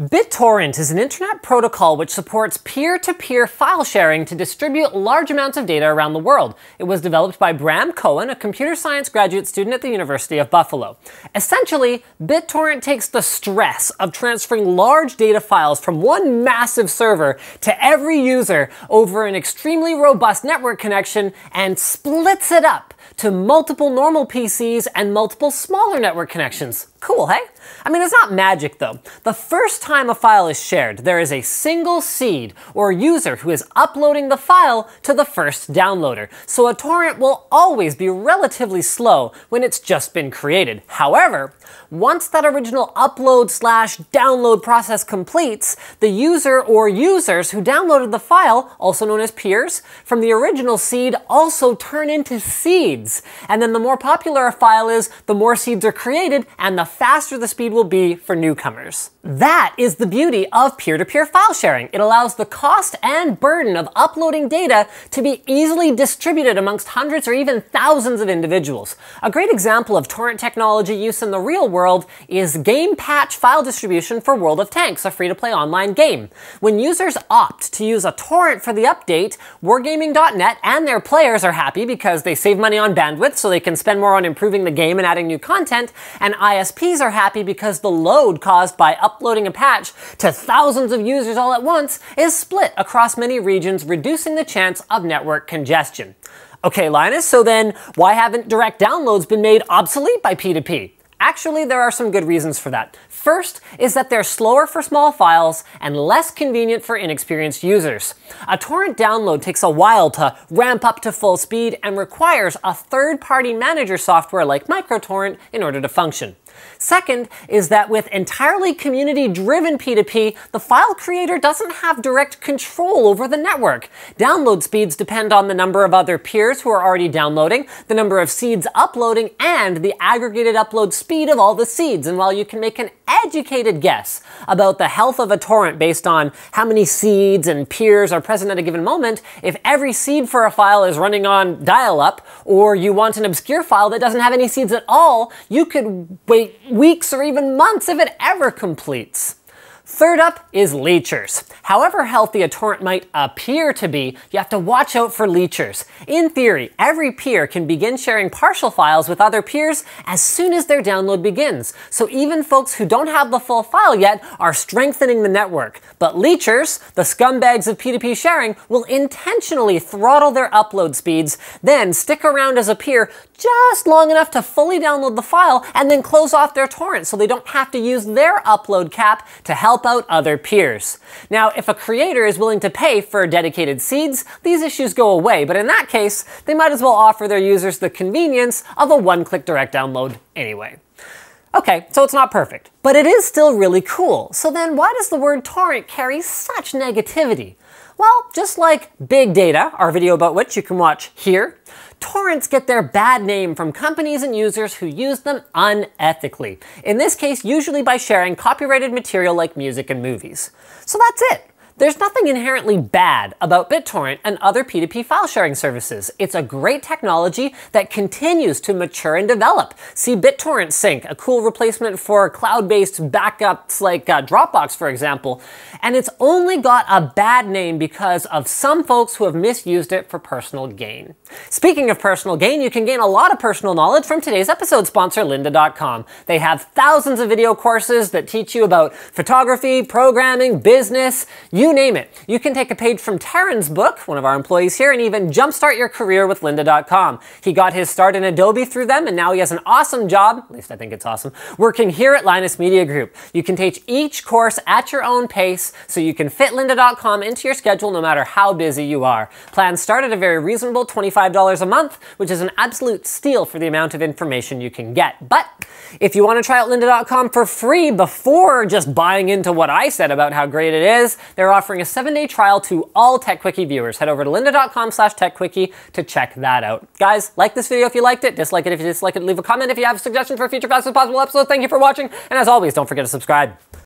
BitTorrent is an internet protocol which supports peer-to-peer file sharing to distribute large amounts of data around the world. It was developed by Bram Cohen, a computer science graduate student at the University of Buffalo. Essentially, BitTorrent takes the stress of transferring large data files from one massive server to every user over an extremely robust network connection and splits it up to multiple normal PCs and multiple smaller network connections. Cool, hey? I mean, it's not magic though. The first time a file is shared, there is a single seed or user who is uploading the file to the first downloader. So a torrent will always be relatively slow when it's just been created. However, once that original upload slash download process completes, the user or users who downloaded the file, also known as peers, from the original seed also turn into seed seeds. And then the more popular a file is, the more seeds are created and the faster the speed will be for newcomers. That is the beauty of peer-to-peer -peer file sharing. It allows the cost and burden of uploading data to be easily distributed amongst hundreds or even thousands of individuals. A great example of torrent technology use in the real world is game patch file distribution for World of Tanks, a free-to-play online game. When users opt to use a torrent for the update, wargaming.net and their players are happy because they save money on on bandwidth so they can spend more on improving the game and adding new content, and ISPs are happy because the load caused by uploading a patch to thousands of users all at once is split across many regions, reducing the chance of network congestion. Okay, Linus, so then why haven't direct downloads been made obsolete by P2P? Actually, there are some good reasons for that. First is that they're slower for small files and less convenient for inexperienced users. A torrent download takes a while to ramp up to full speed and requires a third-party manager software like MicroTorrent in order to function. Second is that with entirely community driven P2P, the file creator doesn't have direct control over the network. Download speeds depend on the number of other peers who are already downloading, the number of seeds uploading, and the aggregated upload speed of all the seeds. And while you can make an educated guess about the health of a torrent based on how many seeds and peers are present at a given moment, if every seed for a file is running on dial up, or you want an obscure file that doesn't have any seeds at all, you could wait weeks or even months if it ever completes. Third up is leechers. However healthy a torrent might appear to be, you have to watch out for leechers. In theory, every peer can begin sharing partial files with other peers as soon as their download begins. So even folks who don't have the full file yet are strengthening the network. But leechers, the scumbags of P2P sharing, will intentionally throttle their upload speeds, then stick around as a peer just long enough to fully download the file and then close off their torrent so they don't have to use their upload cap to help out other peers. Now, if a creator is willing to pay for dedicated seeds, these issues go away, but in that case, they might as well offer their users the convenience of a one-click direct download anyway. Okay, so it's not perfect, but it is still really cool. So then why does the word torrent carry such negativity? Well, just like big data, our video about which you can watch here, torrents get their bad name from companies and users who use them unethically. In this case, usually by sharing copyrighted material like music and movies. So that's it. There's nothing inherently bad about BitTorrent and other P2P file sharing services. It's a great technology that continues to mature and develop. See BitTorrent Sync, a cool replacement for cloud-based backups like uh, Dropbox, for example. And it's only got a bad name because of some folks who have misused it for personal gain. Speaking of personal gain, you can gain a lot of personal knowledge from today's episode sponsor, lynda.com. They have thousands of video courses that teach you about photography, programming, business, you you name it. You can take a page from Taryn's book, one of our employees here, and even jumpstart your career with lynda.com. He got his start in Adobe through them, and now he has an awesome job, at least I think it's awesome, working here at Linus Media Group. You can teach each course at your own pace so you can fit lynda.com into your schedule no matter how busy you are. Plans start at a very reasonable $25 a month, which is an absolute steal for the amount of information you can get. But if you want to try out lynda.com for free before just buying into what I said about how great it is, there are offering a seven-day trial to all TechQuickie viewers. Head over to lynda.com slash techquickie to check that out. Guys, like this video if you liked it, dislike it if you dislike it, leave a comment if you have a suggestion for a future fastest possible episode. Thank you for watching, and as always, don't forget to subscribe.